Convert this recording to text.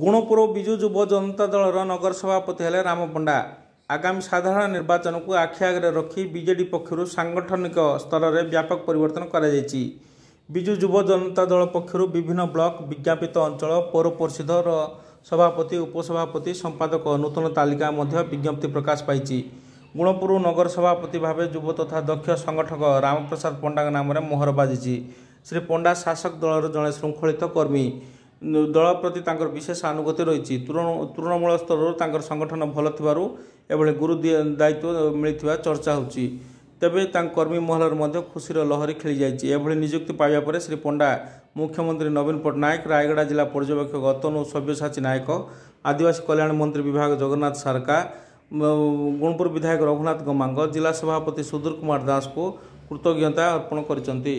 ଗୁଣପୁର ବିଜୁ ଯୁବ ଜନତା ଦଳର ନଗର ସଭାପତି ହେଲେ ରାମ ପଣ୍ଡା ଆଗାମୀ ସାଧାରଣ ନିର୍ବାଚନକୁ ଆଖି ଆଗରେ ରଖି ବିଜେଡି ପକ୍ଷରୁ ସାଂଗଠନିକ ସ୍ତରରେ ବ୍ୟାପକ ପରିବର୍ତ୍ତନ କରାଯାଇଛି ବିଜୁ ଯୁବ ଜନତା ଦଳ ପକ୍ଷରୁ ବିଭିନ୍ନ ବ୍ଲକ ବିଜ୍ଞାପିତ ଅଞ୍ଚଳ ପୌର ପରିଷଦର ସଭାପତି ଉପସଭାପତି ସମ୍ପାଦକ ନୂତନ ତାଲିକା ମଧ୍ୟ ବିଜ୍ଞପ୍ତି ପ୍ରକାଶ ପାଇଛି ଗୁଣପୁର ନଗର ସଭାପତି ଭାବେ ଯୁବ ତଥା ଦକ୍ଷ ସଂଗଠକ ରାମପ୍ରସାଦ ପଣ୍ଡାଙ୍କ ନାମରେ ମୋହର ବାଜିଛି ଶ୍ରୀ ପଣ୍ଡା ଶାସକ ଦଳର ଜଣେ ଶୃଙ୍ଖଳିତ କର୍ମୀ ଦଳ ପ୍ରତି ତାଙ୍କର ବିଶେଷ ଅନୁଭୂତି ରହିଛି ତୃଣମୂଳ ସ୍ତରରୁ ତାଙ୍କର ସଂଗଠନ ଭଲ ଥିବାରୁ ଏଭଳି ଗୁରୁ ଦାୟିତ୍ୱ ମିଳିଥିବା ଚର୍ଚ୍ଚା ହେଉଛି ତେବେ ତାଙ୍କ କର୍ମୀ ମହଲରେ ମଧ୍ୟ ଖୁସିର ଲହରୀ ଖେଳିଯାଇଛି ଏଭଳି ନିଯୁକ୍ତି ପାଇବା ପରେ ଶ୍ରୀ ପଣ୍ଡା ମୁଖ୍ୟମନ୍ତ୍ରୀ ନବୀନ ପଟ୍ଟନାୟକ ରାୟଗଡ଼ା ଜିଲ୍ଲା ପର୍ଯ୍ୟବେକ୍ଷକ ଅତନ ଓ ସବ୍ୟସାଚୀ ନାୟକ ଆଦିବାସୀ କଲ୍ୟାଣ ମନ୍ତ୍ରୀ ବିଭାଗ ଜଗନ୍ନାଥ ସରକାର ଗୁଣପୁର ବିଧାୟକ ରଘୁନାଥ ଗମାଙ୍ଗ ଜିଲ୍ଲା ସଭାପତି ସୁଧୀର କୁମାର ଦାସଙ୍କୁ କୃତଜ୍ଞତା ଅର୍ପଣ କରିଛନ୍ତି